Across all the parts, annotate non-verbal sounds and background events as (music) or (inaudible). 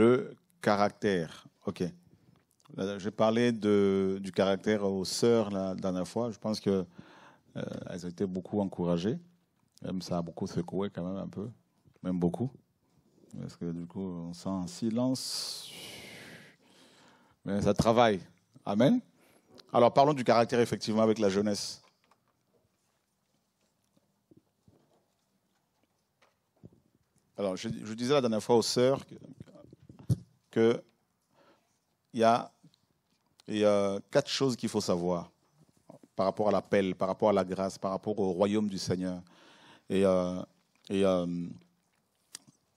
le caractère. OK. Euh, j'ai parlé du caractère aux sœurs la dernière fois. Je pense qu'elles euh, ont été beaucoup encouragées. Même ça a beaucoup secoué quand même un peu. Même beaucoup. Parce que du coup, on sent un silence. Mais ça travaille. Amen. Alors parlons du caractère effectivement avec la jeunesse. Alors je disais la dernière fois aux sœurs qu'il y a, quatre choses qu'il faut savoir par rapport à l'appel, par rapport à la grâce, par rapport au royaume du Seigneur. Et euh, euh,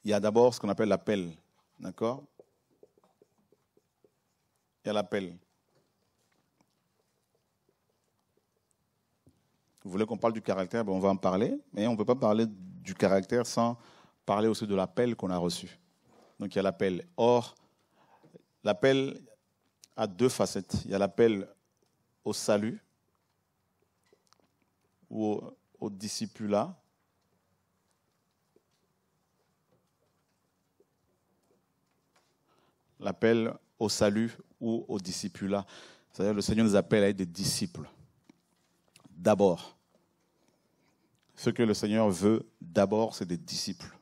il y a d'abord ce qu'on appelle l'appel, d'accord Il y a l'appel. Vous voulez qu'on parle du caractère ben On va en parler, mais on ne peut pas parler du caractère sans parler aussi de l'appel qu'on a reçu. Donc il y a l'appel. Or, L'appel a deux facettes. Il y a l'appel au salut ou au, discipula. L'appel au salut ou au discipulat. C'est-à-dire le Seigneur nous appelle à être des disciples. D'abord. Ce que le Seigneur veut d'abord, c'est des disciples.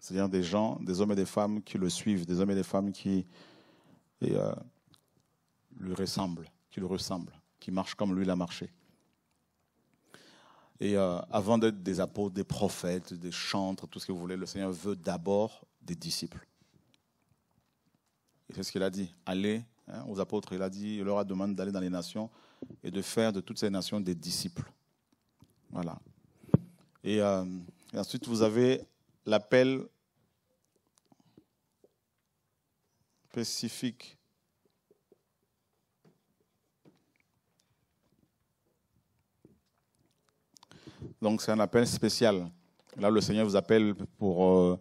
C'est-à-dire des gens, des hommes et des femmes qui le suivent, des hommes et des femmes qui, et euh, lui ressemble, qui lui ressemble, qui marche comme lui l'a marché. Et euh, avant d'être des apôtres, des prophètes, des chantres, tout ce que vous voulez, le Seigneur veut d'abord des disciples. Et c'est ce qu'il a dit. Allez hein, aux apôtres, il a dit, il leur a demandé d'aller dans les nations et de faire de toutes ces nations des disciples. Voilà. et euh, ensuite, vous avez l'appel spécifique. Donc c'est un appel spécial. Là, le Seigneur vous appelle pour euh,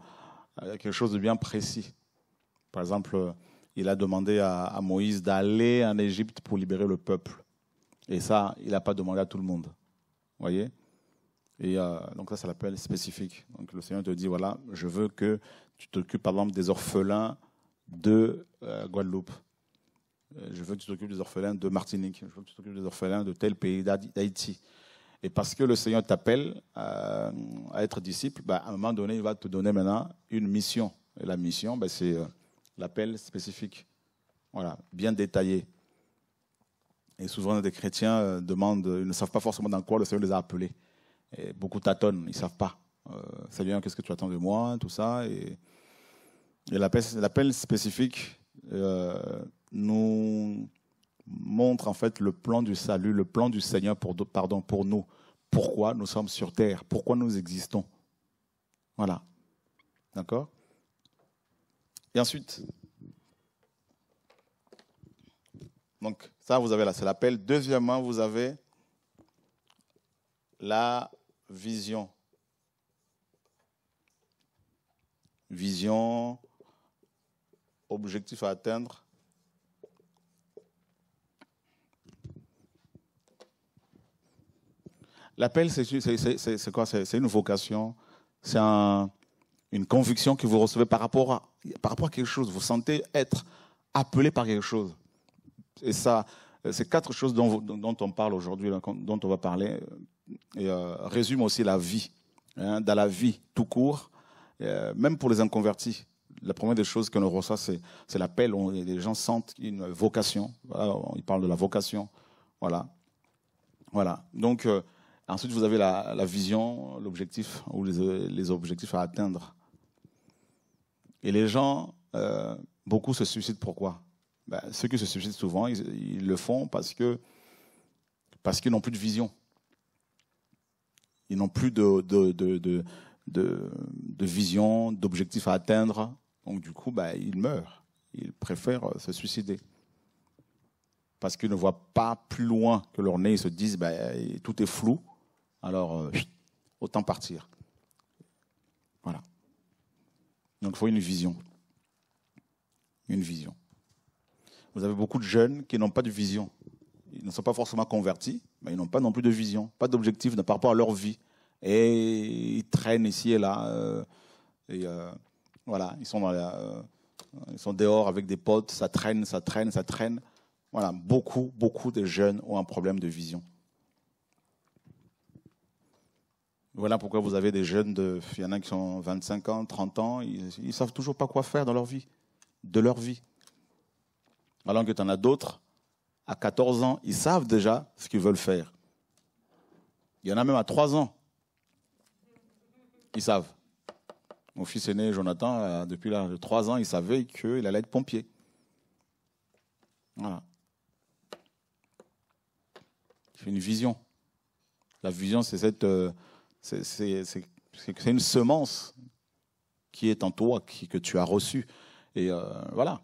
quelque chose de bien précis. Par exemple, euh, il a demandé à, Moïse d'aller en Égypte pour libérer le peuple. Et ça, il n'a pas demandé à tout le monde. Vous voyez Et euh, donc ça, c'est l'appel spécifique. Donc le Seigneur te dit, voilà, je veux que tu t'occupes par exemple des orphelins de euh, Guadeloupe. Euh, je veux que tu t'occupes des orphelins de Martinique. Je veux que tu t'occupes des orphelins de tel pays d'Haïti. Et parce que le Seigneur t'appelle euh, à, être disciple, bah, à un moment donné, il va te donner maintenant une mission. Et la mission, bah, c'est l'appel spécifique. Voilà, bien détaillé. Et souvent, des chrétiens demandent, ils ne savent pas forcément dans quoi le Seigneur les a appelés. Et beaucoup tâtonnent, ils ne savent pas. Seigneur, qu'est-ce que tu attends de moi Tout ça. Et et l'appel spécifique euh, nous montre en fait le plan du salut, le plan du Seigneur pour, pardon, pour nous. Pourquoi nous sommes sur terre Pourquoi nous existons Voilà. D'accord Et ensuite, donc ça, vous avez là, c'est l'appel. Deuxièmement, vous avez la vision. Vision, objectif à atteindre. L'appel, c'est quoi C'est une vocation, c'est une conviction que vous recevez par rapport, à, par rapport quelque chose. Vous sentez être appelé par quelque chose. Et ça, ces quatre choses dont, on parle aujourd'hui, dont on va parler, et, euh, résume aussi la vie. Hein, dans la vie, tout court, euh, même pour les inconvertis la première des choses que l'on reçoit, c'est, l'appel. les gens sentent une vocation. Voilà, parlent de la vocation. Voilà. Voilà. Donc, euh, ensuite, vous avez la, vision, l'objectif ou les, objectifs à atteindre. Et les gens, euh, beaucoup se suicident. Pourquoi ben, Ceux qui se suicident souvent, ils, le font parce que parce qu'ils n'ont plus de vision. Ils n'ont plus de, de, vision, d'objectifs à atteindre. Donc du coup, bah, il meurt. Il euh, se suicider. Parce qu'ils ne voient pas plus loin que leur nez. Ils se disent, bah, tout est flou. Alors, euh, autant partir. Voilà. Donc il faut une vision. Une vision. Vous avez beaucoup de jeunes qui n'ont pas de vision. Ils ne sont pas forcément convertis, mais ils n'ont pas non plus de vision, pas d'objectif par rapport à leur vie. Et ils traînent ici et là. Euh, et, voilà, ils sont, euh, ils sont dehors avec des potes, ça traîne, ça traîne, ça traîne. Voilà, beaucoup, beaucoup de jeunes ont un problème de vision. Voilà pourquoi vous avez des jeunes, de, il y en a qui sont 25 ans, 30 ans, ils ne savent toujours pas quoi faire dans leur vie, de leur vie. Alors que tu en as d'autres, à 14 ans, ils savent déjà ce qu'ils veulent faire. Il y en a même à 3 ans, ils savent. Mon fils aîné, Jonathan, depuis là, de 3 ans, il savait qu'il allait être pompier. Voilà. C'est une vision. La vision, c'est cette, euh, c'est, une semence qui est en toi, que tu as reçue. Et euh, voilà.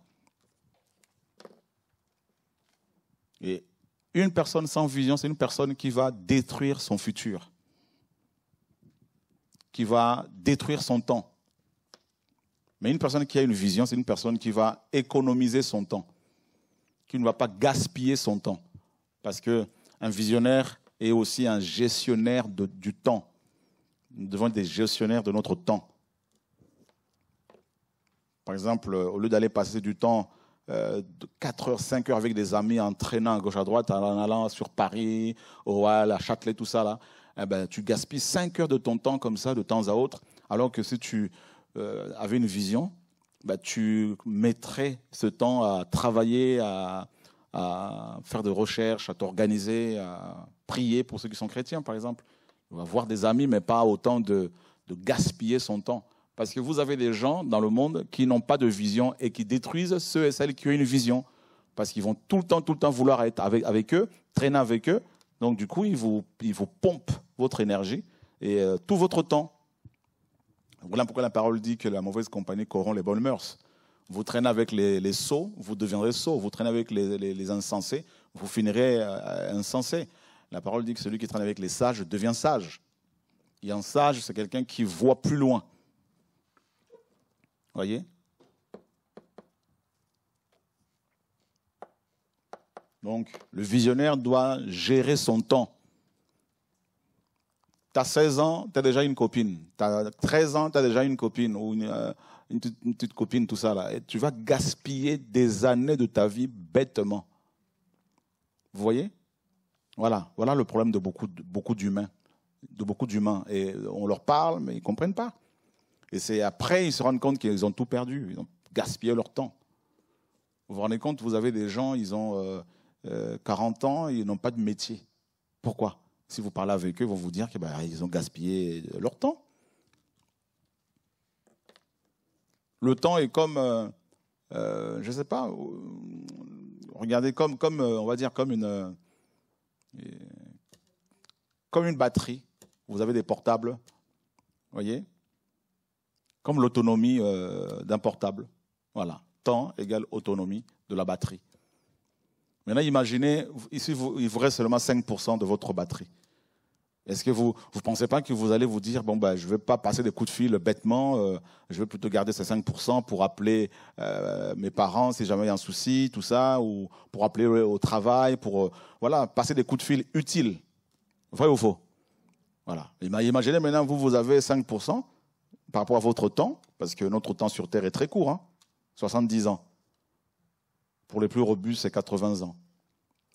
Et une personne sans vision, c'est une personne qui va détruire son futur, qui va détruire son temps, mais une personne qui a une vision, c'est une personne qui va économiser son temps, qui ne va pas gaspiller son temps. Parce qu'un visionnaire est aussi un gestionnaire du temps. Nous devons être des gestionnaires de notre temps. Par exemple, au lieu d'aller passer du temps 4 euh, heures, 5 heures avec des amis en traînant à gauche à droite, en allant sur Paris, au à Châtelet, tout ça, là, eh ben, tu gaspilles 5 heures de ton temps comme ça, de temps à autre, alors que si tu euh, avait une vision, bah, tu mettrais ce temps à travailler, à, faire des recherches, à t'organiser, à prier pour ceux qui sont chrétiens, par exemple. On va voir des amis, mais pas autant de, gaspiller son temps. Parce que vous avez des gens dans le monde qui n'ont pas de vision et qui détruisent ceux et celles qui ont une vision. Parce qu'ils vont tout le temps, tout le temps vouloir être avec, eux, traîner avec eux. Donc du coup, ils vous, pompent votre énergie et euh, tout votre temps. Voilà pourquoi la parole dit que la mauvaise compagnie corrompt les bonnes mœurs. Vous traînez avec les, sots, vous deviendrez sots. Vous traînez avec les, insensés, vous finirez euh, insensés. La parole dit que celui qui traîne avec les sages devient sage. Et un sage, c'est quelqu'un qui voit plus loin. Voyez Donc, le visionnaire doit gérer son temps tu as 16 ans, tu as déjà une copine. Tu as 13 ans, tu as déjà une copine ou euh, une, petite, copine, tout ça. Là. Et tu vas gaspiller des années de ta vie bêtement. Vous voyez Voilà, voilà le problème de beaucoup, beaucoup d'humains. De beaucoup d'humains. Et on leur parle, mais ils ne comprennent pas. Et c'est après, ils se rendent compte qu'ils ont tout perdu. Ils ont gaspillé leur temps. Vous vous rendez compte, vous avez des gens, ils ont 40 euh, euh, ans, ils n'ont pas de métier. Pourquoi si vous parlez avec eux, ils vont vous dire qu'ils bah, ont gaspillé leur temps. Le temps est comme, euh, euh, je ne sais pas, euh, regardez comme, comme, on va dire comme une, comme une batterie. Vous avez des portables, voyez, comme l'autonomie d'un portable. Voilà, temps égale autonomie de la batterie. Maintenant, imaginez, ici, vous, il vous reste seulement 5% de votre batterie. Est-ce que vous ne pensez pas que vous allez vous dire, bon, ben, je ne vais pas passer des coups de fil bêtement, euh, je vais plutôt garder ces 5% pour appeler euh, mes parents si jamais il y a un souci, tout ça, ou pour appeler au travail, pour euh, voilà, passer des coups de fil utiles. Vrai ou faux Voilà. Bah, imaginez maintenant, vous, vous avez 5% par rapport à votre temps, parce que notre temps sur Terre est très court, hein, 70 ans. Pour les plus robustes, c'est 80 ans.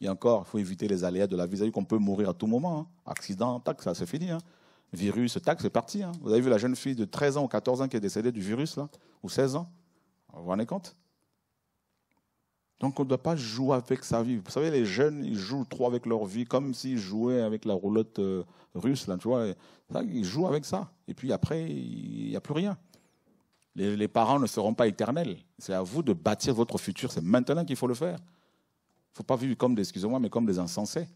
Et encore, il faut éviter les aléas de la vie. Vous qu'on peut mourir à tout moment. Hein. Accident, tac, ça c'est fini. Hein. Virus, tac, c'est parti. Hein. Vous avez vu la jeune fille de 13 ans ou 14 ans qui est décédée du virus, là Ou 16 ans Vous vous rendez compte Donc on ne doit pas jouer avec sa vie. Vous savez, les jeunes, ils jouent trop avec leur vie, comme s'ils jouaient avec la roulotte euh, russe, là, tu vois. ils jouent avec ça. Et puis après, il n'y a plus rien. Les, parents ne seront pas éternels. C'est à vous de bâtir votre futur. C'est maintenant qu'il faut le faire. Il ne faut pas vivre comme des, excusez-moi, mais comme des insensés.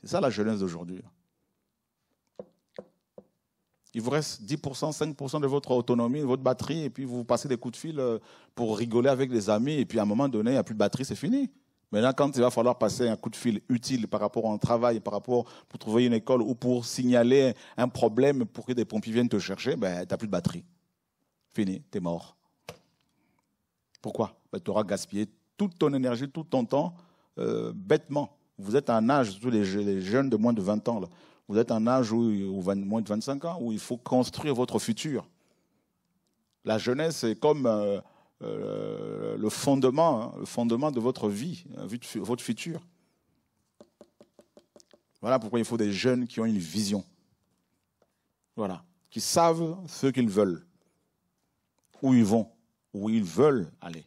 C'est ça la jeunesse d'aujourd'hui. Il vous reste 10%, 5% de votre autonomie, de votre batterie, et puis vous passez des coups de fil euh, pour rigoler avec des amis, et puis à un moment donné, il n'y a plus de batterie, c'est fini. Maintenant, quand il va falloir passer un coup de fil utile par rapport au travail, par rapport pour trouver une école ou pour signaler un problème pour que des pompiers viennent te chercher, ben, tu n'as plus de batterie. Fini, t'es mort. Pourquoi Tu auras gaspillé toute ton énergie, tout ton temps, euh, bêtement. Vous êtes à un âge, tous les, jeunes de moins de 20 ans, vous êtes à un âge ou moins de 25 ans, où il faut construire votre futur. La jeunesse est comme euh, euh, le fondement, hein, le fondement de votre vie, hein, votre futur. Voilà pourquoi il faut des jeunes qui ont une vision. Voilà. Qui savent ce qu'ils veulent où ils vont, où ils veulent aller.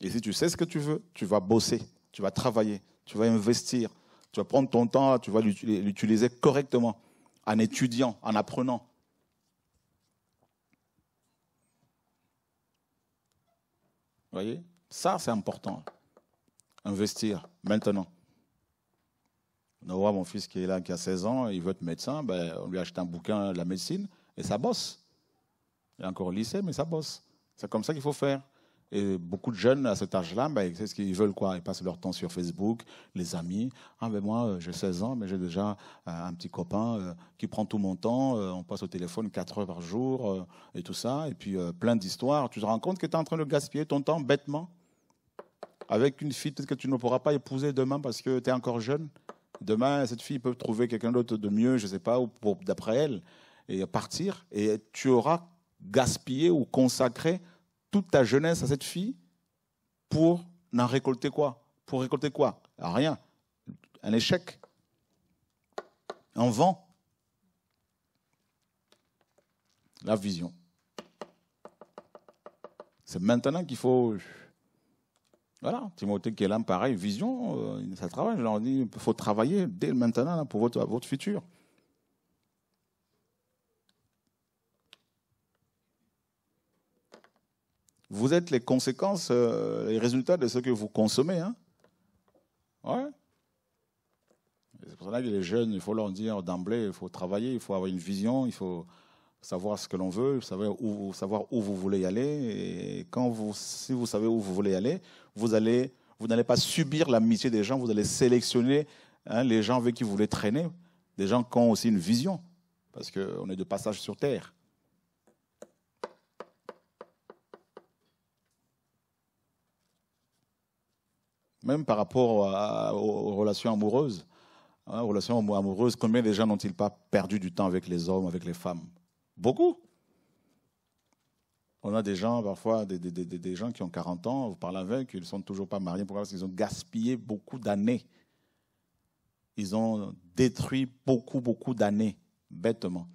Et si tu sais ce que tu veux, tu vas bosser, tu vas travailler, tu vas investir, tu vas prendre ton temps, tu vas l'utiliser correctement, en étudiant, en apprenant. Vous voyez Ça, c'est important. Investir maintenant. On Noah, mon fils qui est là, qui a 16 ans, il veut être médecin, ben, on lui achète un bouquin de la médecine. Et ça bosse. a encore au lycée, mais ça bosse. C'est comme ça qu'il faut faire. Et beaucoup de jeunes à cet âge-là, ils ben, ce qu'ils veulent quoi. Ils passent leur temps sur Facebook, les amis. Ah, ben, moi, euh, j'ai 16 ans, mais j'ai déjà euh, un petit copain euh, qui prend tout mon temps. on passe au téléphone 4 heures par jour et tout ça. Et puis plein d'histoires. Tu te rends compte que tu es en train de gaspiller ton temps bêtement avec une fille que tu ne pourras pas épouser demain parce que tu es encore jeune. Demain, cette fille peut trouver quelqu'un d'autre de mieux, je ne sais pas, d'après elle et partir, et tu auras gaspillé ou consacré toute ta jeunesse à cette fille pour n'en récolter quoi Pour récolter quoi Rien. Un échec. Un vent. La vision. C'est maintenant qu'il faut. Voilà, Timothée qui est là, pareil, vision, euh, ça travaille. Je leur dis, il faut travailler dès maintenant pour votre, votre futur. Vous êtes les conséquences, euh, les résultats de ce que vous consommez. Hein C'est pour ça que les jeunes, il faut leur dire d'emblée, il faut travailler, il faut avoir une vision, il faut savoir ce que l'on veut, savoir où, savoir où vous voulez y aller. Et quand vous, si vous savez où vous voulez y aller, vous vous n'allez pas subir l'amitié des gens, vous allez sélectionner hein, les gens avec qui vous voulez traîner, des gens qui ont aussi une vision, parce qu'on est de passage sur Terre. même par rapport aux relations amoureuses. Hein, relations amoureuses, combien de gens n'ont-ils pas perdu du temps avec les hommes, avec les femmes Beaucoup. On a des gens, parfois, des, gens qui ont 40 ans, vous parlez avec, ils ne sont toujours pas mariés. Pourquoi Parce qu'ils ont gaspillé beaucoup d'années. Ils ont détruit beaucoup, beaucoup d'années, bêtement.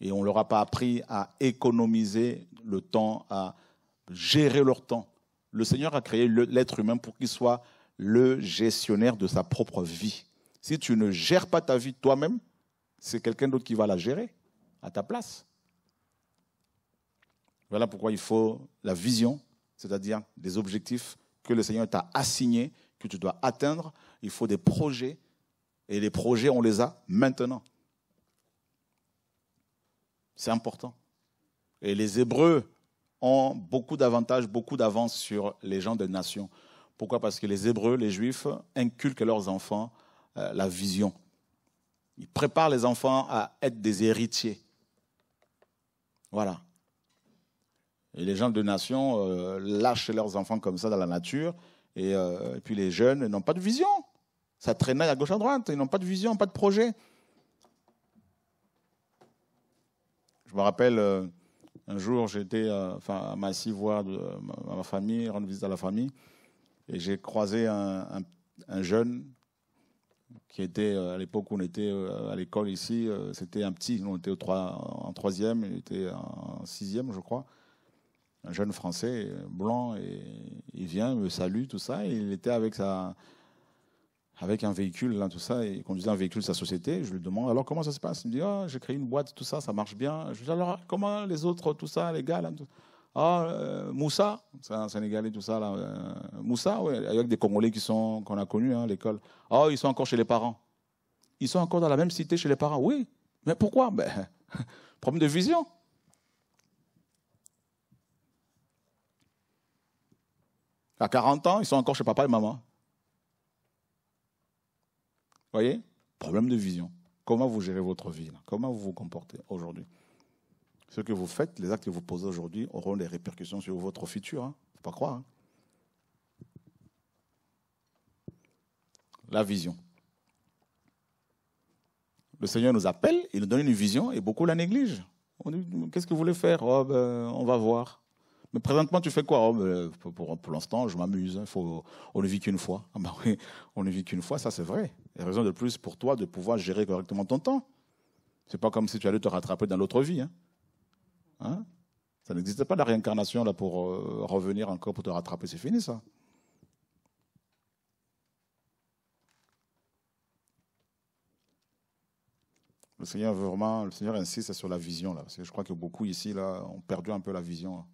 Et on ne leur a pas appris à économiser le temps, à gérer leur temps. Le Seigneur a créé l'être humain pour qu'il soit le gestionnaire de sa propre vie. Si tu ne gères pas ta vie toi-même, c'est quelqu'un d'autre qui va la gérer à ta place. Voilà pourquoi il faut la vision, c'est-à-dire des objectifs que le Seigneur t'a assignés, que tu dois atteindre. Il faut des projets, et les projets, on les a maintenant. C'est important. Et les Hébreux ont beaucoup d'avantages, beaucoup d'avance sur les gens de nation. Pourquoi Parce que les Hébreux, les Juifs, inculquent à leurs enfants euh, la vision. Ils préparent les enfants à être des héritiers. Voilà. Et les gens de nation euh, lâchent leurs enfants comme ça dans la nature. Et, euh, puis les jeunes n'ont pas de vision. Ça traînait à gauche à droite. Ils n'ont pas de vision, pas de projet. Je me rappelle un jour, j'étais euh, enfin, à Massy voir de, ma, famille, rendre visite à la famille, et j'ai croisé un, un, jeune qui était, euh, à l'époque où on était euh, à l'école ici, c'était un petit, on était au trois en troisième, il était en sixième, je crois, un jeune français, blanc, et il vient, il me salue, tout ça, et il était avec sa, avec un véhicule, tout ça, et il conduisait un véhicule de sa société. Je lui demande, alors comment ça se passe Il me dit, oh, j'ai créé une boîte, tout ça, ça marche bien. Je lui dis, alors comment les autres, tout ça, les gars, là, ah, euh, Moussa, c'est un Sénégalais, tout ça, là. Euh, Moussa, oui, avec des Congolais qui sont, qu'on a connus hein, à l'école. oh, ils sont encore chez les parents. Ils sont encore dans la même cité chez les parents. Oui, mais pourquoi ben, (laughs) Problème de vision. À 40 ans, ils sont encore chez papa et maman voyez Problème de vision. Comment vous gérez votre vie Comment vous vous comportez aujourd'hui Ce que vous faites, les actes que vous posez aujourd'hui auront des répercussions sur votre futur. ne hein. pas croire. Hein. la vision. Le Seigneur nous appelle, il nous donne une vision et beaucoup la négligent. On qu'est-ce que vous voulez faire oh, ben, On va voir. Mais présentement, tu fais quoi euh, Pour, l'instant, je m'amuse. Hein. Faut, on ne vit qu'une fois. Ah ben oui, on ne vit qu'une fois, ça c'est vrai. Et raison de plus pour toi de pouvoir gérer correctement ton temps. Ce n'est pas comme si tu allais te rattraper dans l'autre vie. Hein. Hein? ça n'existe pas la réincarnation là pour euh, revenir encore pour te rattraper. C'est fini ça. Le Seigneur veut vraiment, le Seigneur insiste sur la vision là, je crois que beaucoup ici là ont perdu un peu la vision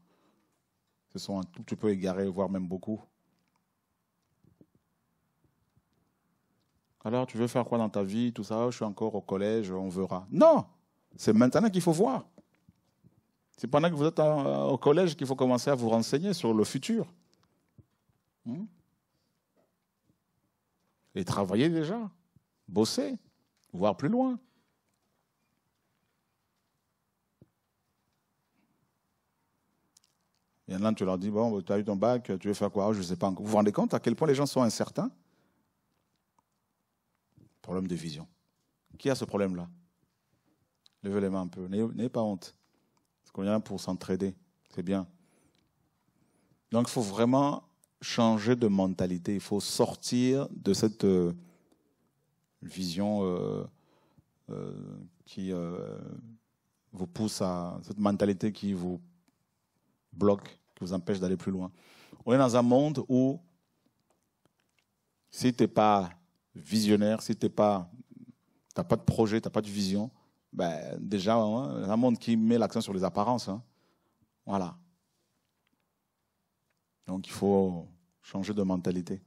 ce sont un tout petit peu égarés, voire même beaucoup. Alors, tu veux faire quoi dans ta vie Tout ça, je suis encore au collège, on verra. Non C'est maintenant qu'il faut voir. C'est pendant que vous êtes euh, au collège qu'il faut commencer à vous renseigner sur le futur. Hmm? Et travailler déjà, bosser, voir plus loin. Et y tu leur dis, bon, tu as eu ton bac, tu veux faire quoi Je ne sais pas Vous vous rendez compte à quel point les gens sont incertains Problème de vision. Qui a ce problème-là Levez les mains un peu. N'ayez pas honte. Parce qu'on vient pour s'entraider. C'est bien. Donc il faut vraiment changer de mentalité. Il faut sortir de cette euh, vision euh, euh, qui vous pousse à cette mentalité qui vous bloque vous empêche d'aller plus loin. On est dans un monde où, si tu n'es pas visionnaire, si tu n'as pas, pas de projet, tu n'as pas de vision, ben, déjà, hein, un monde qui met l'accent sur les apparences. Hein. Voilà. Donc il faut changer de mentalité,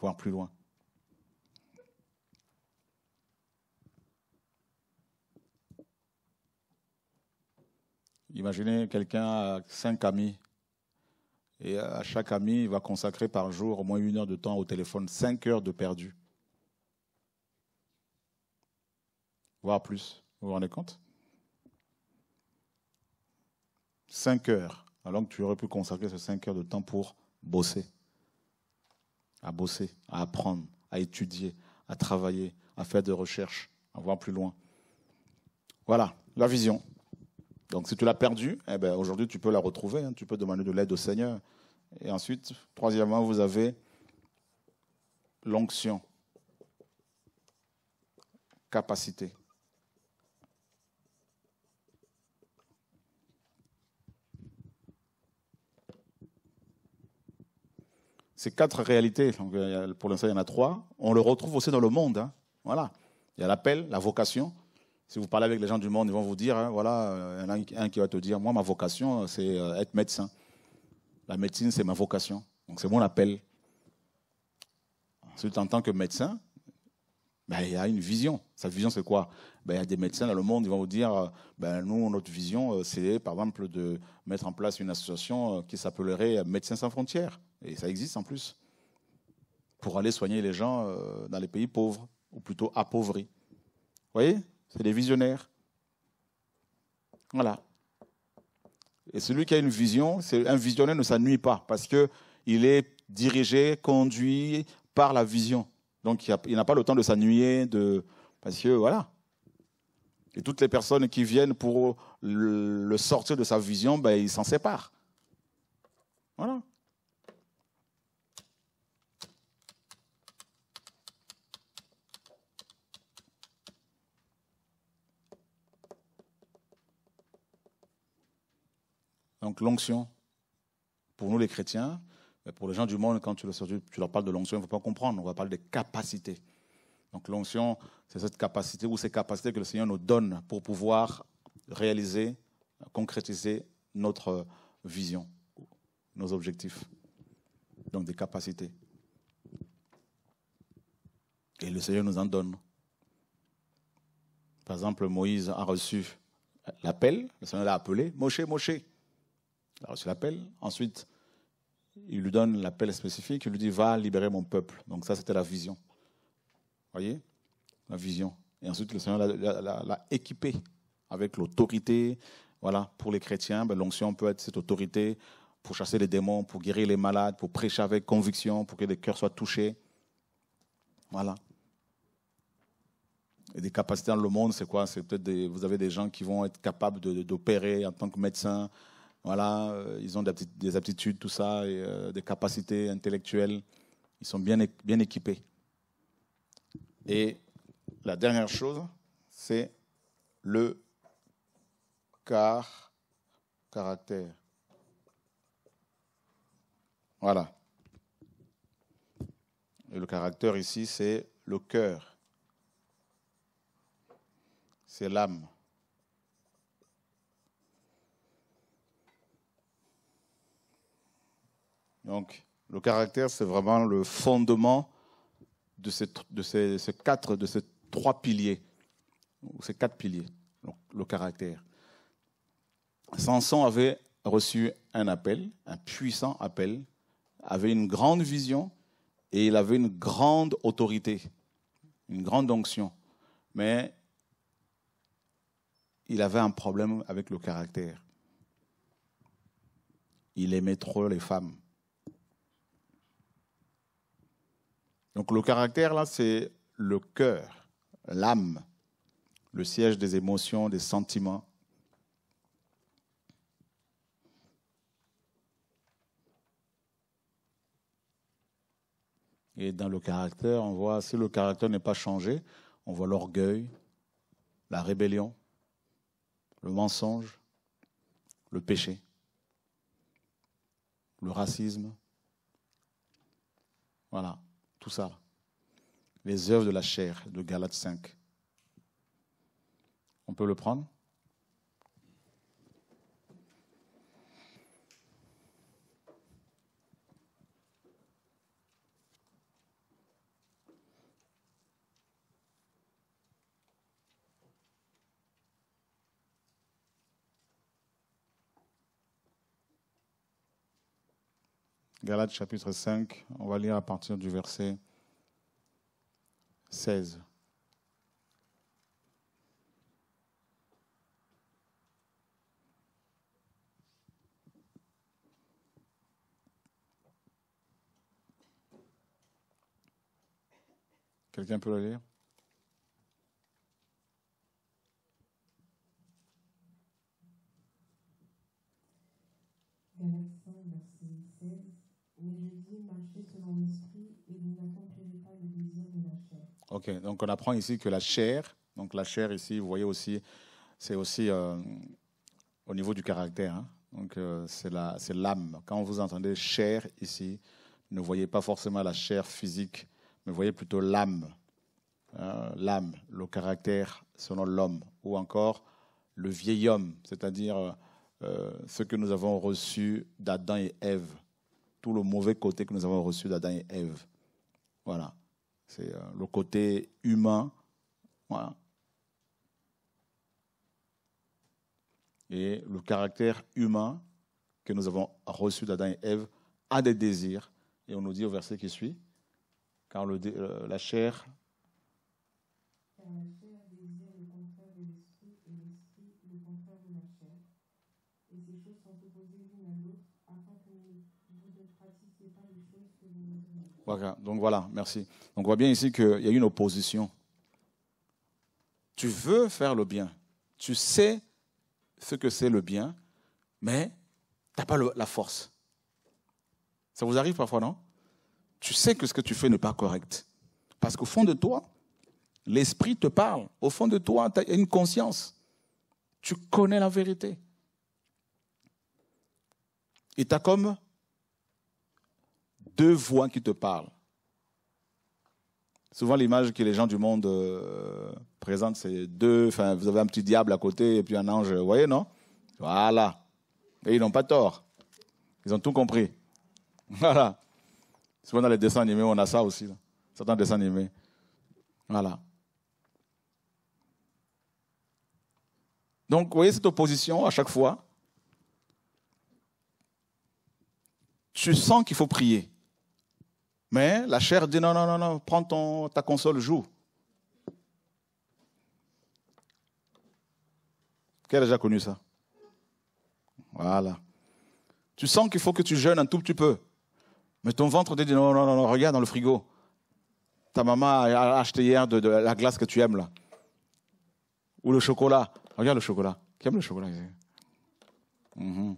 voir plus loin. Imaginez quelqu'un a cinq amis. Et à chaque ami, il va consacrer par jour au moins une heure de temps au téléphone, cinq heures de perdu. Voire plus. Vous vous rendez compte Cinq heures. Alors que tu aurais pu consacrer ces cinq heures de temps pour bosser. À bosser, à apprendre, à étudier, à travailler, à faire des recherches, à voir plus loin. Voilà, la vision. Donc si tu l'as perdue, eh ben, aujourd'hui tu peux la retrouver, hein. tu peux demander de l'aide au Seigneur. Et ensuite, troisièmement, vous avez l'onction, capacité. Ces quatre réalités, pour l'instant il y en a trois, on le retrouve aussi dans le monde. Hein. Voilà. Il y a l'appel, la vocation, si vous parlez avec les gens du monde, ils vont vous dire, hein, voilà, il y en a un qui va te dire, moi, ma vocation, c'est euh, être médecin. La médecine, c'est ma vocation. Donc, c'est mon appel. Ensuite, en tant que médecin, ben, il y a une vision. Sa vision, c'est quoi ben, Il y a des médecins dans le monde, ils vont vous dire, euh, ben, nous, notre vision, euh, c'est par exemple de mettre en place une association qui s'appellerait Médecins sans frontières. Et ça existe en plus. Pour aller soigner les gens dans les pays pauvres, ou plutôt appauvris. Vous voyez c'est des visionnaires. Voilà. Et celui qui a une vision, c'est un visionnaire ne s'ennuie pas parce qu'il est dirigé, conduit par la vision. Donc il n'a pas le temps de s'ennuyer, de... parce que voilà. Et toutes les personnes qui viennent pour le sortir de sa vision, ben, ils s'en séparent. Voilà. Donc l'onction, pour nous les chrétiens, pour les gens du monde, quand tu leur parles de l'onction, il ne vont pas comprendre. On va parler des capacités. Donc l'onction, c'est cette capacité ou ces capacités que le Seigneur nous donne pour pouvoir réaliser, concrétiser notre vision, nos objectifs. Donc des capacités. Et le Seigneur nous en donne. Par exemple, Moïse a reçu l'appel, le Seigneur l'a appelé, Moshe, Moshe. Il a reçu l'appel. Ensuite, il lui donne l'appel spécifique. Il lui dit Va libérer mon peuple. Donc, ça, c'était la vision. Voyez La vision. Et ensuite, le Seigneur l'a équipé avec l'autorité. Voilà, pour les chrétiens, ben, l'onction peut être cette autorité pour chasser les démons, pour guérir les malades, pour prêcher avec conviction, pour que les cœurs soient touchés. Voilà. Et des capacités dans le monde, c'est quoi peut vous avez des gens qui vont être capables d'opérer en tant que médecin, voilà, euh, ils ont des aptitudes, tout ça, euh, des capacités intellectuelles. Ils sont bien, bien équipés. Et la dernière chose, c'est le car caractère. Voilà. Et le caractère ici, c'est le cœur. C'est l'âme. Donc, le caractère, c'est vraiment le fondement de ces, quatre, de ces trois piliers, ou ces quatre piliers, le caractère. Samson avait reçu un appel, un puissant appel, avait une grande vision et il avait une grande autorité, une grande onction. Mais il avait un problème avec le caractère. Il aimait trop les femmes. Donc le caractère, là, c'est le cœur, l'âme, le siège des émotions, des sentiments. Et dans le caractère, on voit, si le caractère n'est pas changé, on voit l'orgueil, la rébellion, le mensonge, le péché, le racisme. Voilà tout ça. Les œuvres de la chair de Galates 5. On peut le prendre Galates chapitre 5, on va lire à partir du verset 16. Quelqu'un peut le lire Ok, donc on apprend ici que la chair, donc la chair ici, vous voyez aussi, c'est aussi euh, au niveau du caractère. Hein. Donc euh, c'est l'âme. Quand vous entendez chair ici, ne voyez pas forcément la chair physique, mais voyez plutôt l'âme. Hein, l'âme, le caractère selon l'homme, ou encore le vieil homme, c'est-à-dire euh, ce que nous avons reçu d'Adam et Ève, tout le mauvais côté que nous avons reçu d'Adam et Ève. Voilà. C'est euh, le côté humain. Et le caractère humain que nous avons reçu d'Adam et Ève a des désirs. Et on nous dit au verset qui suit, car le, euh, la chair Donc voilà, merci. Donc on voit bien ici qu'il y a une opposition. Tu veux faire le bien. Tu sais ce que c'est le bien, mais tu n'as pas la force. Ça vous arrive parfois, non Tu sais que ce que tu fais n'est pas correct. Parce qu'au fond de toi, l'esprit te parle. Au fond de toi, tu as une conscience. Tu connais la vérité. Et tu as comme deux voix qui te parlent. Souvent, l'image que les gens du monde euh, présentent, c'est deux, enfin, vous avez un petit diable à côté et puis un ange, vous voyez, non Voilà. Et ils n'ont pas tort. Ils ont tout compris. (laughs) Voilà. Souvent, dans les dessins animés, on a ça aussi. Certains dessins animés. Voilà. Donc, vous voyez cette opposition à chaque fois. Tu sens qu'il faut prier. Mais la chair dit non, non, non, non, prends ton, ta console, joue. Qui a déjà connu ça Voilà. Tu sens qu'il faut que tu jeûnes un tout petit peu. Mais ton ventre te dit non, non, non, regarde dans le frigo. Ta maman a acheté hier de, la glace que tu aimes là. Ou le chocolat. Regarde le chocolat. Qui aime le chocolat mhm.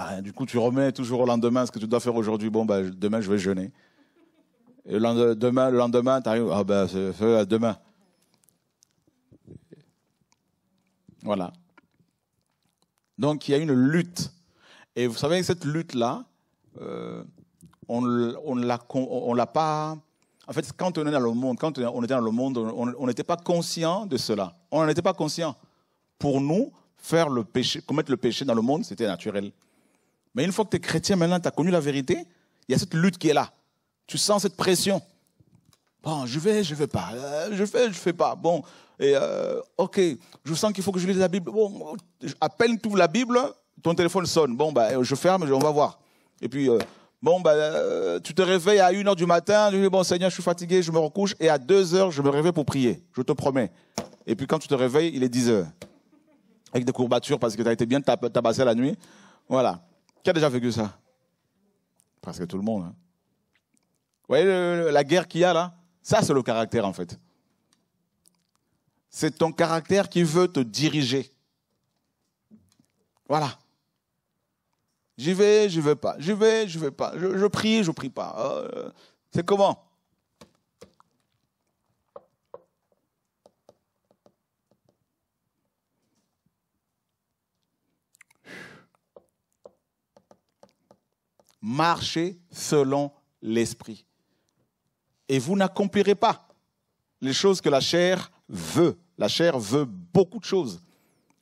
Ah, du coup, tu remets toujours au lendemain ce que tu dois faire aujourd'hui. Bon, bah, demain, je vais jeûner. Et le lendemain, lendemain, tu arrives. Ah, ben, c'est demain. Voilà. Donc, il y a une lutte. Et vous savez, cette lutte-là, euh, on ne l'a pas. En fait, quand on est dans le monde, quand on était dans le monde, on n'était pas conscient de cela. On n'en était pas conscient. Pour nous, faire commettre le péché dans le monde, c'était naturel. Mais une fois que tu es chrétien, maintenant, tu as connu la vérité, il y a cette lutte qui est là. Tu sens cette pression. Bon, je vais, je vais pas. Euh, je fais, je fais pas. Bon, et euh, ok, je sens qu'il faut que je lise la Bible. Bon, à peine tu ouvres la Bible, ton téléphone sonne. Bon, bah, je ferme, on va voir. Et puis, euh, bon, bah, tu te réveilles à 1h du matin, tu dis, bon Seigneur, je suis fatigué, je me recouche, et à 2h, je me réveille pour prier, je te promets. Et puis quand tu te réveilles, il est 10h. Avec des courbatures parce que tu as été bien tabassé la nuit. Voilà. Qui a déjà vécu ça Presque tout le monde. Hein. Vous voyez la guerre qu'il y a là Ça, c'est le caractère en fait. C'est ton caractère qui veut te diriger. Voilà. J'y vais, je vais pas. J'y vais, je vais pas. Je, prie, je prie pas. Euh, c'est comment marchez selon l'esprit. Et vous n'accomplirez pas les choses que la chair veut. La chair veut beaucoup de choses.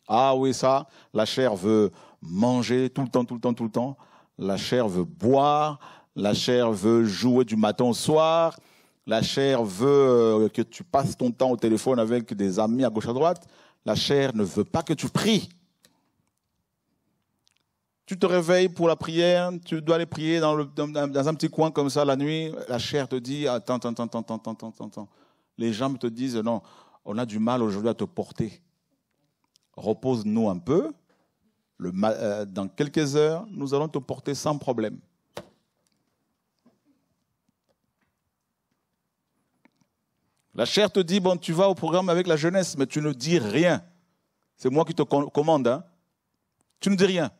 Ah oui, ça, la chair veut manger tout le temps, tout le temps, tout le temps. La chair veut boire. La chair veut jouer du matin au soir. La chair veut euh, que tu passes ton temps au téléphone avec des amis à gauche à droite. La chair ne veut pas que tu pries. Tu te réveilles pour la prière, tu dois aller prier dans, le, dans, un petit coin comme ça la nuit, la chair te dit, attends, attends, attends, attends, attends, attends, Les jambes te disent, non, on a du mal aujourd'hui à te porter. Repose-nous un peu. Le, euh, dans quelques heures, nous allons te porter sans problème. La chair te dit, bon, tu vas au programme avec la jeunesse, mais tu ne dis rien. C'est moi qui te commande. Hein. Tu ne dis rien.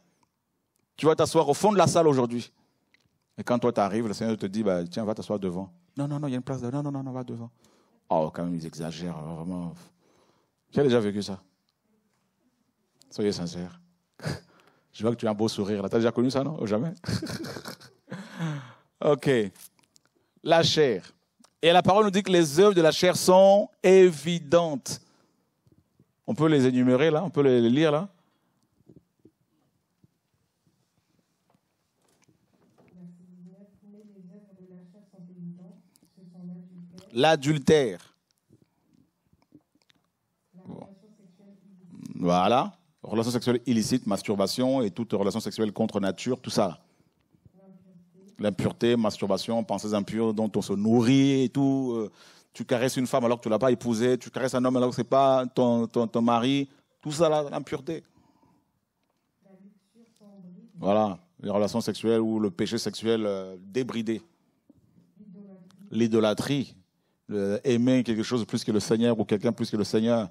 Tu vas t'asseoir au fond de la salle aujourd'hui. Et quand toi, t'arrives, le Seigneur te dit, bah, tiens, va t'asseoir devant. Non, non, non, il y a une place devant. Non, non, non, va devant. Oh, quand même, ils exagèrent, vraiment. Qui a déjà vécu ça Soyez sincères. (laughs) Je vois que tu as un beau sourire. Là, t'as déjà connu ça, non Jamais (laughs) Ok. La chair. Et la parole nous dit que les œuvres de la chair sont évidentes. On peut les énumérer là, on peut les lire là. l'adultère. Voilà. Relations sexuelles illicites, masturbation et toute relation sexuelle contre nature, tout ça. L'impureté, masturbation, pensées impures dont on se nourrit et tout. Euh, tu caresses une femme alors que tu ne l'as pas épousée. Tu caresses un homme alors que ce n'est pas ton, ton, ton, mari. Tout ça, l'impureté. Voilà. Les relations sexuelles ou le péché sexuel euh, débridé. L'idolâtrie aimer quelque chose plus que le Seigneur ou quelqu'un plus que le Seigneur,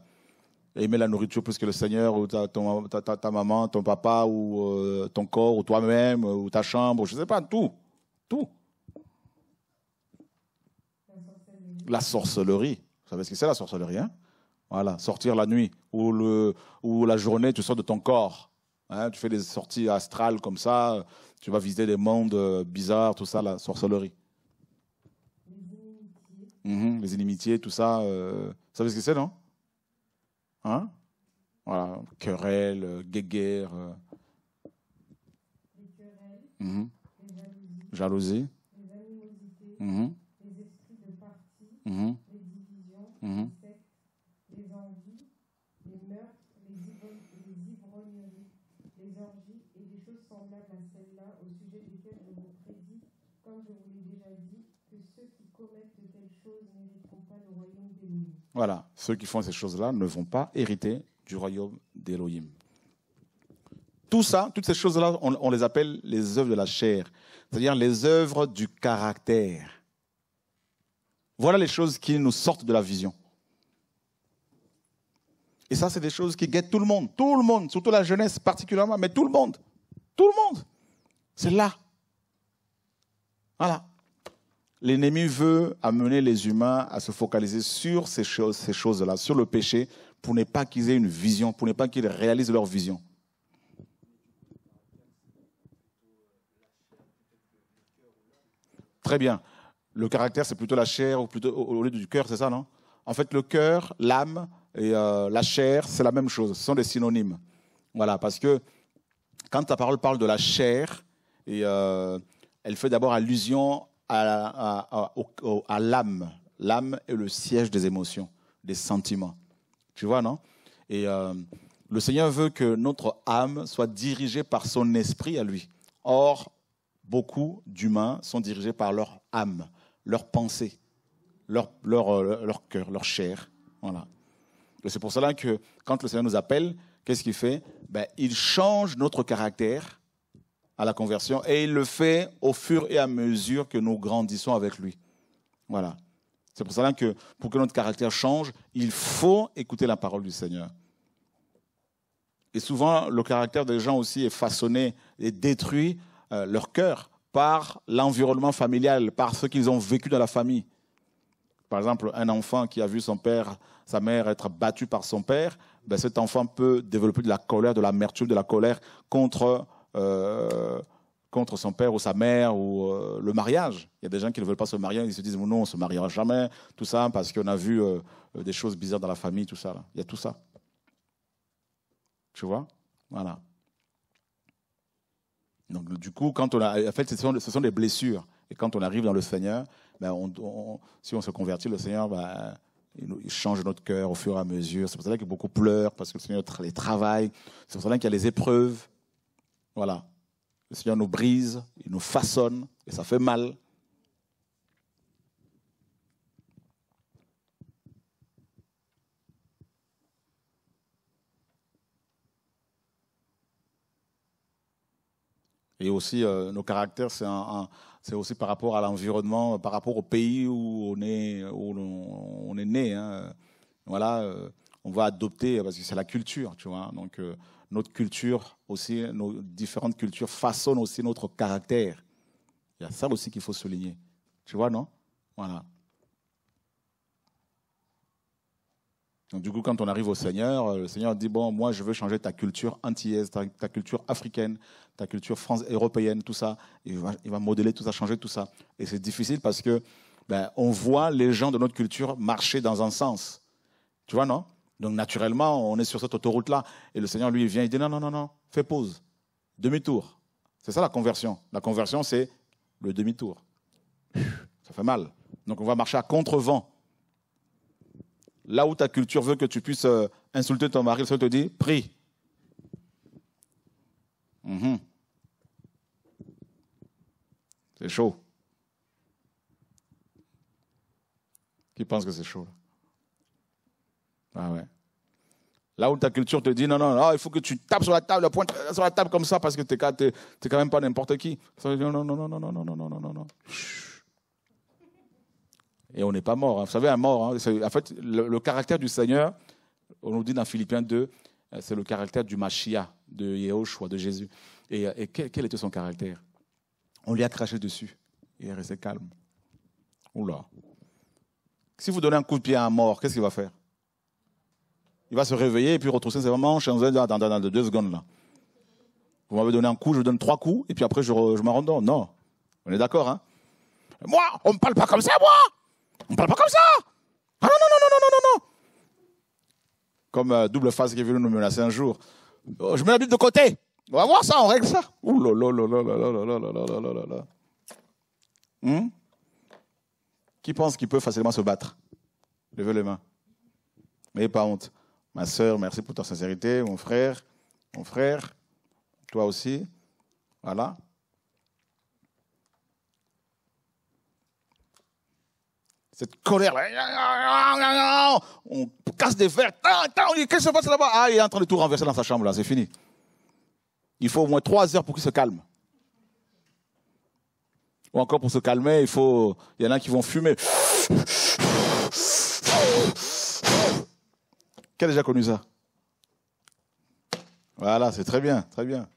aimer la nourriture plus que le Seigneur ou ta, ta, maman, ton papa ou euh, ton corps ou toi-même ou ta chambre, je ne sais pas, tout, tout. La sorcellerie, vous savez ce que c'est la sorcellerie, hein? Voilà, sortir la nuit ou, le, ou la journée, tu sors de ton corps. Hein? tu fais des sorties astrales comme ça, tu vas visiter des mondes euh, bizarres, tout ça, la sorcellerie. Mhm, les inimitiés, tout ça. Euh... Vous savez ce que c'est, non Hein Voilà, querelle, euh, guéguerre. Les querelles, les jalousies, jalousie, les animosités, mhm. les esprits de parti, mhm. les divisions, Voilà, ceux qui font ces choses-là ne vont pas hériter du royaume d'Élohim. Tout ça, toutes ces choses-là, on, les appelle les œuvres de la chair, c'est-à-dire les œuvres du caractère. Voilà les choses qui nous sortent de la vision. Et ça, c'est des choses qui guettent tout le monde, tout le monde, surtout la jeunesse particulièrement, mais tout le monde, tout le monde. C'est là. Voilà. L'ennemi veut amener les humains à se focaliser sur ces choses, là sur le péché, pour ne pas qu'ils aient une vision, pour ne pas qu'ils réalisent leur vision. Très bien. Le caractère, c'est plutôt la chair ou plutôt au lieu du cœur, c'est ça, non En fait, le cœur, l'âme et euh, la chair, c'est la même chose. Ce sont des synonymes. Voilà, parce que quand ta parole parle de la chair, euh, elle fait d'abord allusion à, l'âme. L'âme est le siège des émotions, des sentiments. Tu vois, non Et euh, le Seigneur veut que notre âme soit dirigée par son esprit à lui. Or, beaucoup d'humains sont dirigés par leur âme, leur pensée, leur, leur, euh, leur cœur, leur chair. Et c'est pour cela que quand le Seigneur nous appelle, qu'est-ce qu'il fait ben, Il change notre caractère à la conversion et il le fait au fur et à mesure que nous grandissons avec lui. Voilà. C'est pour cela que pour que notre caractère change, il faut écouter la parole du Seigneur. Et souvent, le caractère des gens aussi est façonné et détruit euh, leur cœur par l'environnement familial, par ce qu'ils ont vécu dans la famille. Par exemple, un enfant qui a vu son père, sa mère être battue par son père, ben, cet enfant peut développer de la colère, de l'amertume, de la colère contre euh, contre son père ou sa mère ou euh, le mariage. Il y a des gens qui ne veulent pas se marier, ils se disent non, on se mariera jamais, tout ça, parce qu'on a vu euh, des choses bizarres dans la famille, tout ça. Il y a tout ça. Tu vois Voilà. Donc du coup, quand on a, en fait, ce sont, des blessures. Et quand on arrive dans le Seigneur, ben, si on se convertit, le Seigneur ben, il change notre cœur au fur et à mesure. C'est pour ça qu'il y a beaucoup pleurs parce que le Seigneur les travaille. C'est pour ça qu'il y a les épreuves. Voilà. Le Seigneur nous brise, il nous façonne, et ça fait mal. Et aussi, euh, nos caractères, c'est, aussi par rapport à l'environnement, par rapport au pays où on est, où est né. Hein. Voilà. Euh, on va adopter, parce que c'est la culture, tu vois. Donc, euh, notre culture aussi, nos différentes cultures façonnent aussi notre caractère. Il y a ça aussi qu'il faut souligner. Tu vois, non Voilà. Donc, du coup, quand on arrive au Seigneur, euh, le Seigneur dit Bon, moi, je veux changer ta culture antillaise, ta, culture africaine, ta culture France européenne, tout ça. Il va, il va, modeler tout ça, changer tout ça. Et c'est difficile parce que ben, on voit les gens de notre culture marcher dans un sens. Tu vois, non donc naturellement, on est sur cette autoroute-là. Et le Seigneur, lui, vient, il dit, non, non, non, non, fais pause. Demi-tour. C'est ça la conversion. La conversion, c'est le demi-tour. Ça fait mal. Donc on va marcher à contre-vent. Là où ta culture veut que tu puisses euh, insulter ton mari, le Seigneur te dit, prie. Mhm. C'est chaud. Qui pense que c'est chaud ah ouais. Là où ta culture te dit non, non, non, ah, il faut que tu tapes sur la table, pointe sur la table comme ça parce que tu n'es quand même pas n'importe qui. Non, non, non, non, non, non, non, non, non, non. Et on n'est pas mort. Hein. Vous savez, un mort, hein, en fait, le, caractère du Seigneur, on nous dit dans Philippiens 2, euh, c'est le caractère du Machia, de Yehoshua, de Jésus. Et, euh, quel, quel, était son caractère On lui a craché dessus. Il est resté calme. Oula. Si vous donnez un coup de pied à un mort, qu'est-ce qu'il va faire il va se réveiller et puis retrousser ses manches attends, deux secondes là. Vous m'avez donné un coup, je donne trois coups et puis après je, m'en rends Non. On est d'accord, hein Moi, on ne parle pas comme ça, moi On ne parle pas comme ça Ah non, non, non, non, non, non, non Comme double face qui est venu nous menacer un jour. je mets la Bible de côté on va voir ça, on règle ça. Ouh là là là là là là là là là là Qui pense qu'il peut facilement se battre Levez les mains. N'ayez pas honte. Ma sœur, merci pour ta sincérité. Mon frère, mon frère, toi aussi. Voilà. Cette colère, on casse des verres, qu'est-ce qui se passe là-bas Ah, il est en train de tout renverser dans sa chambre, là, c'est fini. Il faut au moins trois heures pour qu'il se calme. Ou encore pour se calmer, il faut. Il y en a qui vont fumer. Qui a déjà connu ça Voilà, c'est très bien, très bien.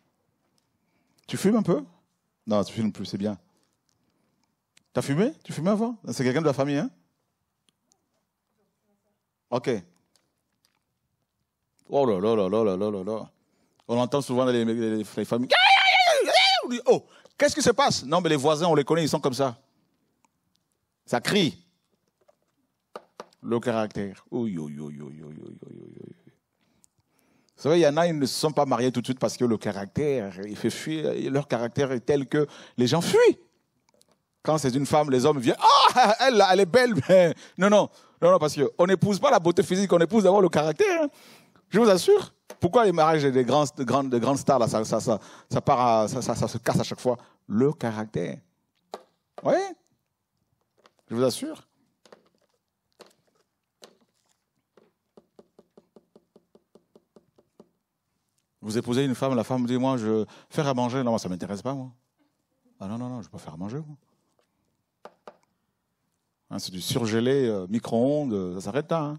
Tu fumes un peu Non, tu fumes plus, c'est bien. Tu as fumé Tu fumais avant C'est quelqu'un de la famille, hein Ok. Oh là là là là là là là On entend souvent les, les familles. Oh, qu'est-ce qui se passe Non, mais les voisins, on les connaît, ils sont comme ça. Ça crie le caractère. Oui, oui, il y en a, ils ne se sont pas mariés tout de suite parce que le caractère, il fait fuir, leur caractère est tel que les gens fuient. Quand c'est une femme, les hommes viennent, ah, elle, elle est belle, (laughs) non, non, non, non, parce qu'on n'épouse pas la beauté physique, on épouse d'abord le caractère. Hein. Je vous assure. Pourquoi les mariages des grandes grandes, grandes stars, là, ça, ça, ça, ça, part ça, ça, se casse à chaque fois Le caractère. Vous Je vous assure. Vous épousez une femme, la femme dit Moi, je faire à manger. Non, ça ne m'intéresse pas, moi. Ah non, non, non, je ne peux pas faire à manger, moi. Hein, c'est du surgelé euh, micro-ondes, euh, ça s'arrête là. Hein.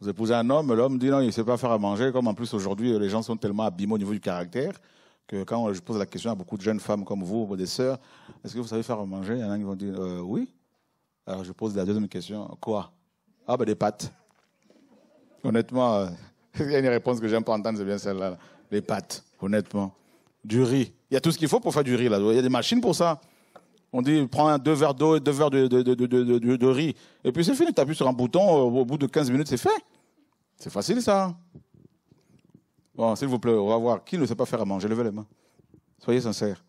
Vous épousez un homme, l'homme dit non, il ne sait pas faire à manger, comme en plus aujourd'hui les gens sont tellement abîmés au niveau du caractère, que quand je pose la question à beaucoup de jeunes femmes comme vous, des sœurs, est-ce que vous savez faire à manger Il y en a qui vont dire euh, oui. Alors je pose la deuxième question, quoi Ah ben des pâtes. Honnêtement, (laughs) Il y a une réponse que j'aime pas entendre, c'est bien celle-là. Les pâtes, honnêtement. Du riz. Il y a tout ce qu'il faut pour faire du riz, là. Il y a des machines pour ça. On dit, prends deux verres d'eau et deux verres de, riz. Et puis c'est fini, tu appuies sur un bouton, euh, au bout de 15 minutes, c'est fait. C'est facile, ça. Bon, s'il vous plaît, on va voir. Qui ne sait pas faire à manger Levez les mains. Soyez sincères.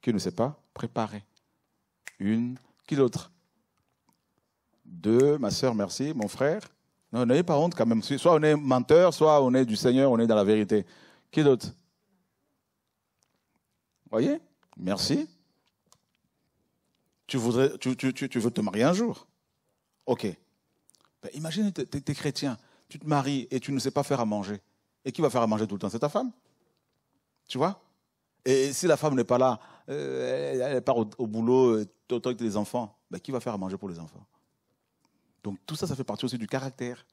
Qui ne sait pas préparer Une. Qui l'autre Deux. Ma soeur, merci. Mon frère non, n'ayez pas honte quand même. Soit on est menteur, soit on est du Seigneur, on est dans la vérité. Qui d'autre Voyez Merci. Tu, voudrais, tu, tu, veux te marier un jour Ok. Ben, imagine, tu es, chrétien, tu te maries et tu ne sais pas faire à manger. Et qui va faire à manger tout le temps C'est ta femme. Tu vois Et si la femme n'est pas là, euh, elle part au, au boulot, autant euh, avec les enfants, ben, qui va faire à manger pour les enfants donc tout ça, ça fait partie aussi du caractère.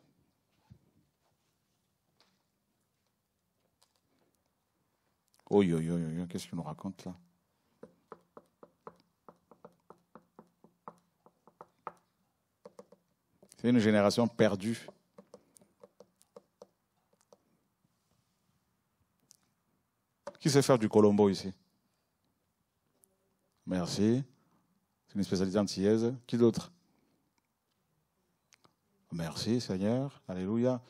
Oh, yo, yo, qu'est-ce qu'il nous raconte là C'est une génération perdue. Qui sait faire du Colombo ici Merci. C'est une spécialité antillaise. Qui d'autre Merci Seigneur, Alléluia.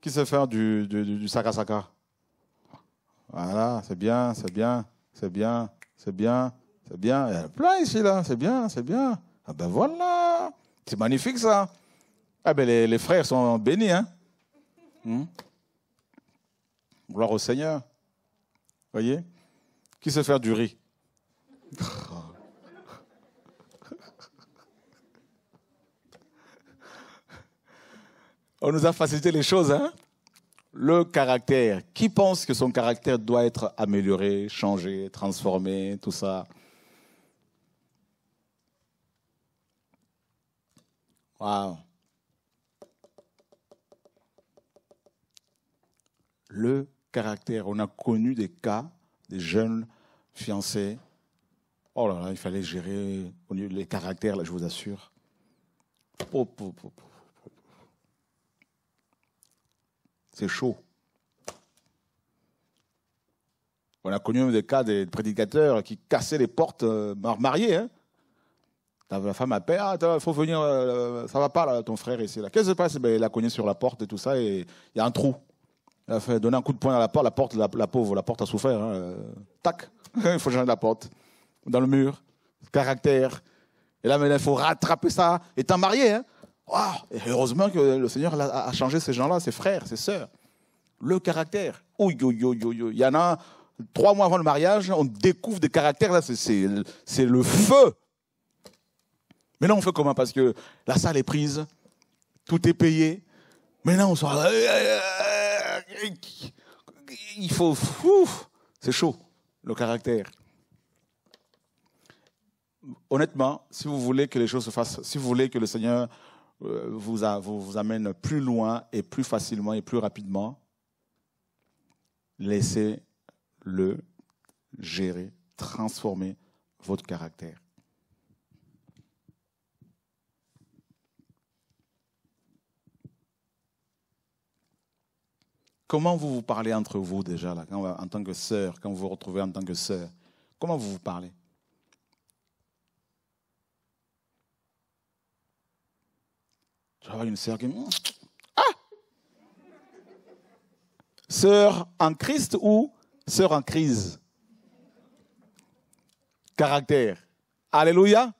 Qui sait faire du, du, Voilà, c'est bien, c'est bien, c'est bien, c'est bien, c'est bien. Il y a plein ici là, c'est bien, c'est bien. Ah ben voilà, c'est magnifique ça. Ah ben les, frères sont bénis, hein. Hmm? Gloire au Seigneur. Voyez Qui sait faire du riz On nous a facilité les choses, hein Le caractère. Qui pense que son caractère doit être amélioré, changé, transformé, tout ça Waouh Le caractère. On a connu des cas, des jeunes fiancés. Oh là là, il fallait gérer les caractères, là, je vous assure. C'est chaud. On a connu des cas des prédicateurs qui cassaient les portes euh, mariés. Hein. La femme appelle, il ah, faut venir, euh, ça va pas là, ton frère ici. Qu'est-ce qui se passe ben, Il a cogné sur la porte et tout ça, et il y a un trou. Il a fait donner un coup de poing à la porte, la porte, la, pauvre, la porte a souffert. Hein, euh, tac, (laughs) il faut changer la porte. Dans le mur, caractère. Et là, il faut rattraper ça. Et t'es marié, hein heureusement que le Seigneur a changé ces gens-là, ces frères, ces sœurs. Le caractère. Il y en a, trois mois avant le mariage, on découvre des caractères. Là, c'est le feu. Mais là, on fait comment Parce que la salle est prise, tout est payé. Mais là, on sort. Il faut. C'est chaud, le caractère honnêtement, si vous voulez que les choses se fassent, si vous voulez que le Seigneur euh, vous, vous, amène plus loin et plus facilement et plus rapidement. Laissez-le gérer, transformer votre caractère. Comment vous vous parlez entre vous déjà, là, en tant que sœur, quand vous vous retrouvez en tant que sœur Comment vous vous parlez Je une sœur qui me Ah Sœur en Christ ou sœur en crise Caractère. Alléluia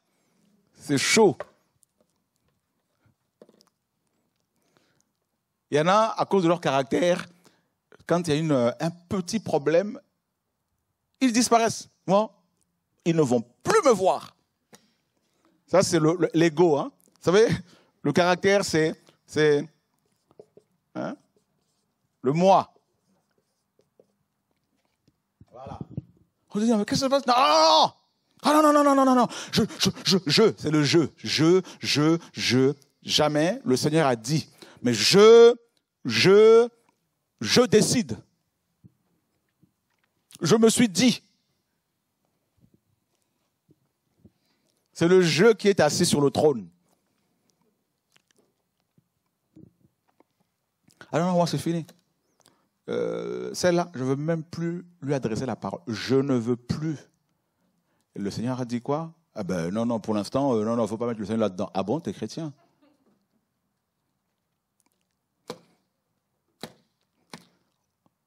C'est chaud. Il y en a, à cause de leur caractère, quand il y a une, euh, un petit problème, ils disparaissent. Moi, ils ne vont plus me voir. Ça, c'est l'ego. Le, hein. Vous savez, le caractère, c'est hein, le moi. Voilà. mais qu'est-ce qui se passe Non, non, ah, non non, non, non, non, non, non, je, je, je, je, c'est le jeu je, je, je, jamais le Seigneur a dit, mais je, je, je décide. Je me suis dit. C'est le jeu qui est assis sur le trône. Alors non, moi, c'est fini. Celle-là, je ne veux même plus lui adresser la parole. Je ne veux plus. le Seigneur a dit quoi Ah ben non, non, pour l'instant, euh, non, non, il ne faut pas mettre le Seigneur là-dedans. Ah bon, tu es chrétien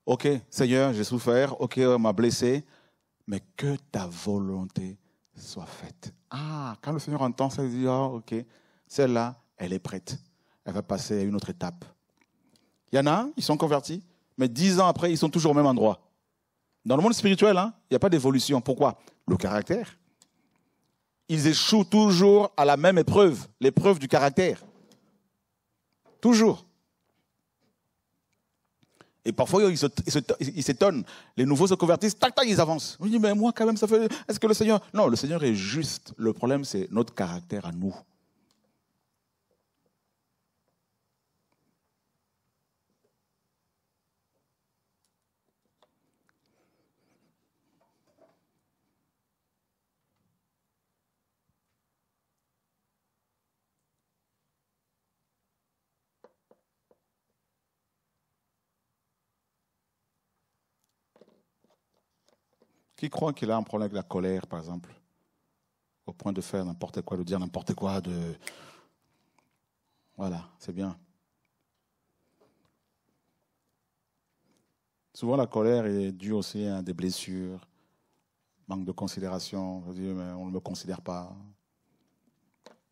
Ok, Seigneur, j'ai souffert, ok, on m'a blessé, mais que ta volonté soit faite. Ah, quand le Seigneur entend ça, il dit, ah, ok, celle-là, elle est prête. Elle va passer à une autre étape. Il y en a, ils sont convertis, mais dix ans après, ils sont toujours au même endroit. Dans le monde spirituel, hein, il n'y a pas d'évolution. Pourquoi Le caractère. Ils échouent toujours à la même épreuve, l'épreuve du caractère. Toujours. Et parfois, ils, ils s'étonnent. Les nouveaux se convertissent, tac, tac, ils avancent. On dit, mais moi, quand même, ça fait. Est-ce que le Seigneur. Non, le Seigneur est juste. Le problème, c'est notre caractère à nous. Qui croit qu'il a un problème avec la colère, par exemple Au point de faire n'importe quoi, de dire n'importe quoi, de. Voilà, c'est bien. Souvent, la colère est due aussi à des blessures, manque de considération. On ne me considère pas.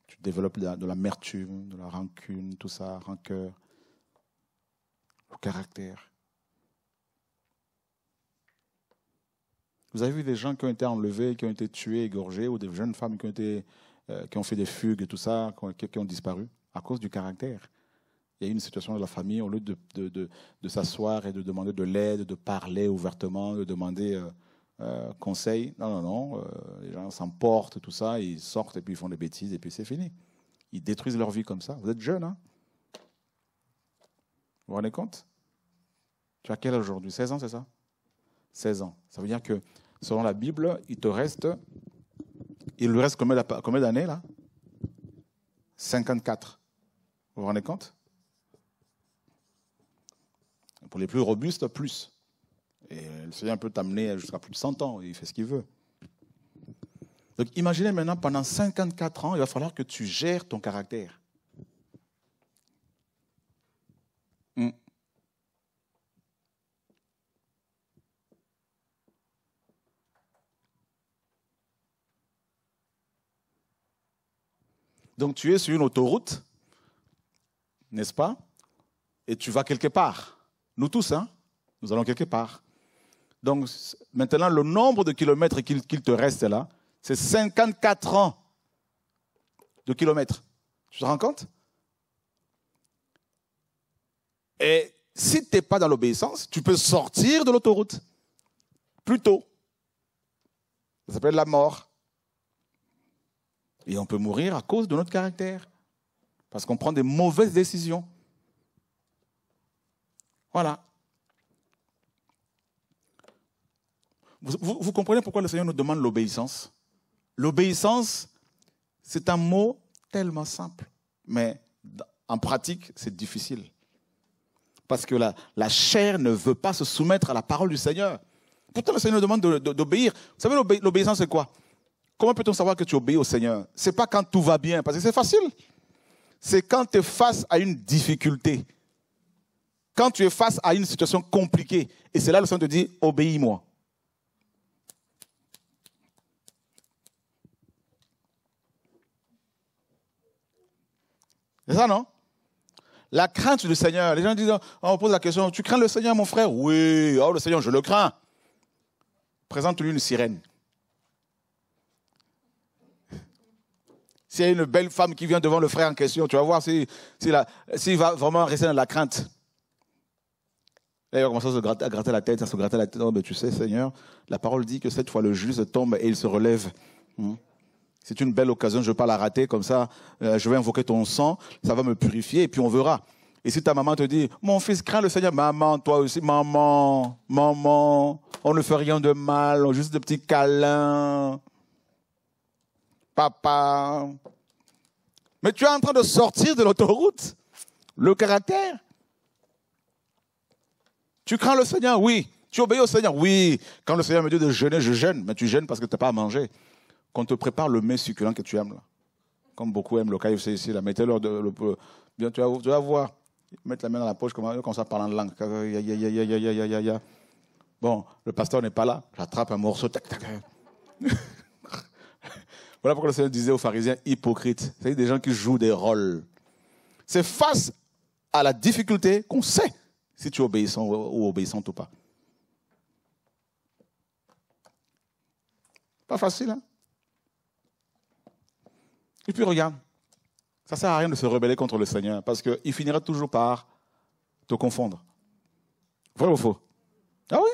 Tu développes de l'amertume, de la rancune, tout ça, rancœur, le caractère. Vous avez vu des gens qui ont été enlevés, qui ont été tués, égorgés, ou des jeunes femmes qui ont, été, euh, qui ont fait des fugues et tout ça, qui ont, disparu à cause du caractère. Il y a eu une situation de la famille, au lieu de, de, s'asseoir et de demander de l'aide, de parler ouvertement, de demander euh, euh, conseil, non, non, non, les gens s'emportent, tout ça, ils sortent et puis ils font des bêtises et puis c'est fini. Ils détruisent leur vie comme ça. Vous êtes jeunes, hein Vous vous rendez compte Tu as quel âge aujourd'hui 16 ans, c'est ça 16 ans. Ça veut dire que selon la Bible, il te reste, il lui reste combien d'années là 54. Vous vous rendez compte Pour les plus robustes, plus. Et le Seigneur peut t'amener jusqu'à plus de 100 ans, il fait ce qu'il veut. Donc imaginez maintenant, pendant 54 ans, il va falloir que tu gères ton caractère. Hmm. Donc tu es sur une autoroute, n'est-ce pas Et tu vas quelque part. Nous tous, hein nous allons quelque part. Donc maintenant, le nombre de kilomètres qu'il te reste là, c'est 54 ans de kilomètres. Tu te rends compte Et si tu n'es pas dans l'obéissance, tu peux sortir de l'autoroute plus tôt. Ça s'appelle la mort. Et on peut mourir à cause de notre caractère, parce qu'on prend des mauvaises décisions. Voilà. Vous, comprenez pourquoi le Seigneur nous demande l'obéissance L'obéissance, c'est un mot tellement simple, mais en pratique, c'est difficile. Parce que la, chair ne veut pas se soumettre à la parole du Seigneur. Pourtant, le Seigneur nous demande d'obéir. Vous savez, l'obéissance, c'est quoi Comment peut-on savoir que tu obéis au Seigneur Ce n'est pas quand tout va bien, parce que c'est facile. C'est quand tu es face à une difficulté, quand tu es face à une situation compliquée. Et c'est là le Seigneur te dit, obéis-moi. C'est ça, non La crainte du Seigneur. Les gens disent, oh, on pose la question, tu crains le Seigneur, mon frère Oui, oh, le Seigneur, je le crains. Présente-lui une sirène. S'il y a une belle femme qui vient devant le frère en question, tu vas voir s'il si, va vraiment rester dans la crainte. Là, il va commencer à se gratter, à la tête, à se gratter la tête. Oh, ben, tu sais, Seigneur, la parole dit que cette fois, le juste tombe et il se relève. Hmm? C'est une belle occasion, je ne vais pas la rater comme ça. Euh, je vais invoquer ton sang, ça va me purifier et puis on verra. Et si ta maman te dit, mon fils craint le Seigneur, maman, toi aussi, maman, maman, on ne fait rien de mal, on juste des petits câlins papa. Mais tu es en train de sortir de l'autoroute, le caractère. Tu crains le Seigneur, oui. Tu obéis au Seigneur, oui. Quand le Seigneur me dit de jeûner, je jeûne, mais tu jeûnes parce que tu n'as pas à manger. Qu'on te prépare le mets succulent que tu aimes, là. Comme beaucoup aiment le c'est ici, La Mettez-leur de. Le, bien, tu vas, tu voir. Mettre la main dans la poche, comme, ça, parlant de langue. Bon, le pasteur n'est pas là. J'attrape un morceau, tac, tac. Voilà pourquoi le Seigneur disait aux pharisiens hypocrites, cest des gens qui jouent des rôles. C'est face à la difficulté qu'on sait si tu es obéissant ou obéissante ou pas. Pas facile, hein Et puis regarde, ça ne sert à rien de se rebeller contre le Seigneur parce qu'il finira toujours par te confondre. Vrai ou faux Ah oui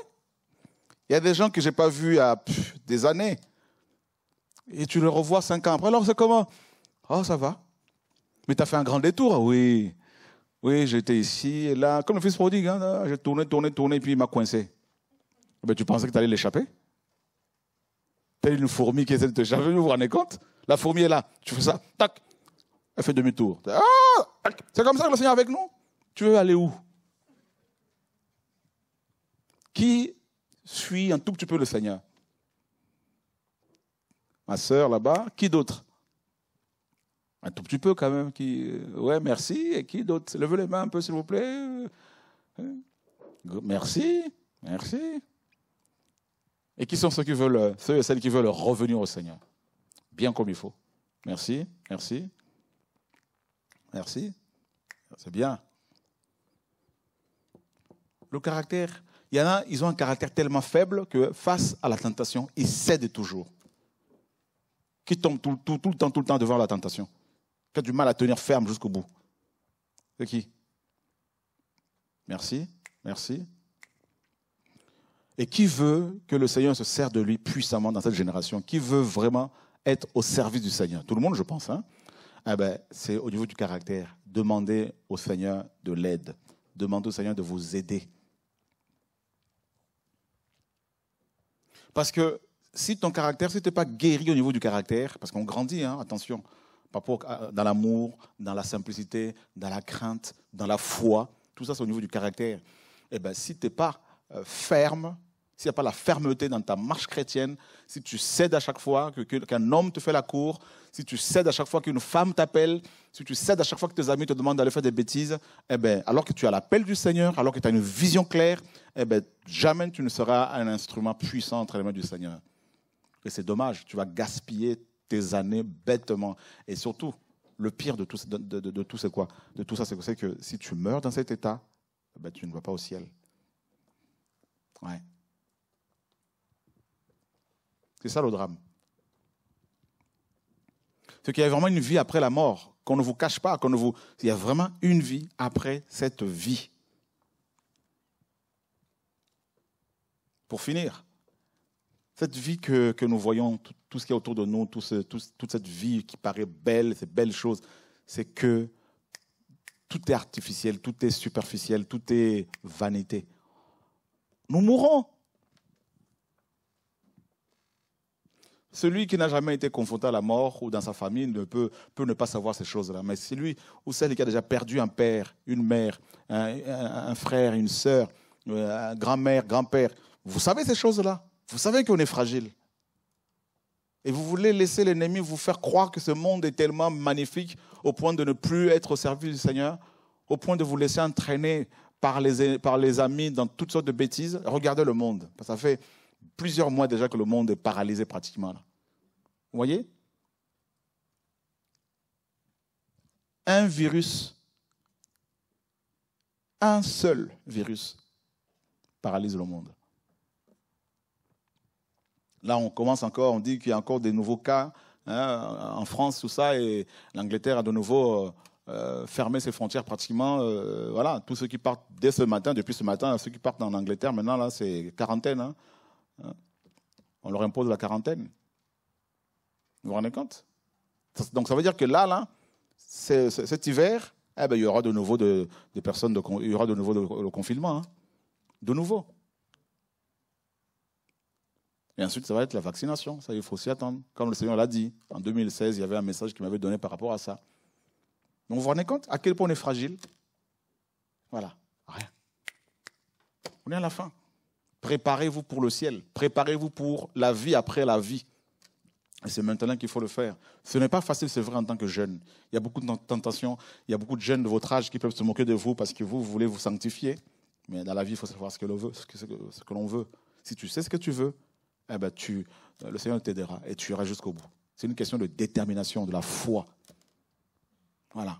Il y a des gens que je n'ai pas vus à des années et tu le revois cinq ans après. Alors c'est comment Oh, ça va. Mais tu as fait un grand détour, ah oui. Oui, j'étais ici et là, comme le fils prodigue, hein. ah, j'ai tourné, tourné, tourné, et puis il m'a coincé. Mais eh ben, tu pensais que tu allais l'échapper Telle une fourmi qui essaie de t'échapper, vous vous rendez compte La fourmi est là, tu fais ça, tac, elle fait demi-tour. Ah C'est comme ça que le Seigneur est avec nous Tu veux aller où Qui suit un tout petit peu le Seigneur ma sœur là-bas. Qui d'autre Un tout petit peu quand même. Qui... Ouais, merci. Et qui d'autre Levez les mains un peu, s'il vous plaît. Euh, merci. Merci. Et qui sont ceux qui veulent, ceux et celles qui veulent revenir au Seigneur Bien comme il faut. Merci, merci, merci. C'est bien. Le caractère, il y en a, ils ont un caractère tellement faible que face à la tentation, ils cèdent toujours qui tombe tout, le temps, tout le temps devant la tentation, qui a du mal à tenir ferme jusqu'au bout. C'est qui Merci, merci. Et qui veut que le Seigneur se serve de lui puissamment dans cette génération Qui veut vraiment être au service du Seigneur Tout le monde, je pense. Hein eh ben, c'est au niveau du caractère. Demandez au Seigneur de l'aide. Demandez au Seigneur de vous aider. Parce que si ton caractère, si tu n'es pas guéri au niveau du caractère, parce qu'on grandit, hein, attention, euh, dans l'amour, dans la simplicité, dans la crainte, dans la foi, tout ça c'est au niveau du caractère. Et eh ben, si tu n'es pas euh, ferme, s'il n'y a pas la fermeté dans ta marche chrétienne, si tu cèdes à chaque fois qu'un homme te fait la cour, si tu cèdes à chaque fois qu'une femme t'appelle, si tu cèdes à chaque fois que tes amis te demandent d'aller faire des bêtises, eh ben, alors que tu as l'appel du Seigneur, alors que tu as une vision claire, eh ben, jamais tu ne seras un instrument puissant entre les mains du Seigneur. Et c'est dommage, tu vas gaspiller tes années bêtement. Et surtout, le pire de tout, de, quoi de tout ça, c'est que si tu meurs dans cet état, ben, tu ne vas pas au ciel. C'est ça le drame. C'est qu'il y a vraiment une vie après la mort, qu'on ne vous cache pas, qu'on ne vous... Il y a vraiment une vie après cette vie. Pour finir, cette vie que, nous voyons, tout, ce qui est autour de nous, toute cette vie qui paraît belle, ces belles choses, c'est que tout est artificiel, tout est superficiel, tout est vanité. Nous mourons. Celui qui n'a jamais été confronté à la mort ou dans sa famille ne peut, ne pas savoir ces choses-là. Mais celui ou celle qui a déjà perdu un père, une mère, un, frère, une soeur, euh, une grand-mère, grand-père, vous savez ces choses-là. Vous savez qu'on est fragile. Et vous voulez laisser l'ennemi vous faire croire que ce monde est tellement magnifique au point de ne plus être au service du Seigneur, au point de vous laisser entraîner par les, par les amis dans toutes sortes de bêtises. Regardez le monde. Ça fait plusieurs mois déjà que le monde est paralysé pratiquement. Vous voyez Un virus, un seul virus paralyse le monde. Là, on commence encore, on dit qu'il y a encore des nouveaux cas hein, en France, tout ça, et l'Angleterre a de nouveau euh, euh, fermé ses frontières pratiquement. Euh, voilà, tous ceux qui partent dès ce matin, depuis ce matin, ceux qui partent en Angleterre, maintenant, là, c'est quarantaine. Hein. On leur impose la quarantaine. Vous vous rendez compte Donc, ça veut dire que là, là, cet hiver, eh ben, il y aura de nouveau des personnes, il y aura de nouveau le confinement. Hein. De nouveau. Et ensuite, ça va être la vaccination. Ça, il faut s'y attendre. Comme le Seigneur l'a dit, en 2016, il y avait un message qu'il m'avait donné par rapport à ça. Donc, vous vous rendez compte à quel point on est fragile Voilà, rien. On est à la fin. Préparez-vous pour le ciel. Préparez-vous pour la vie après la vie. Et c'est maintenant qu'il faut le faire. Ce n'est pas facile, c'est vrai, en tant que jeune. Il y a beaucoup de tentations. Il y a beaucoup de jeunes de votre âge qui peuvent se moquer de vous parce que vous, vous voulez vous sanctifier. Mais dans la vie, il faut savoir ce que l'on veut. Ce que, ce que, veut. Si tu sais ce que tu veux, eh ben tu, euh, le Seigneur t'aidera et tu iras jusqu'au bout. C'est une question de détermination, de la foi. Voilà.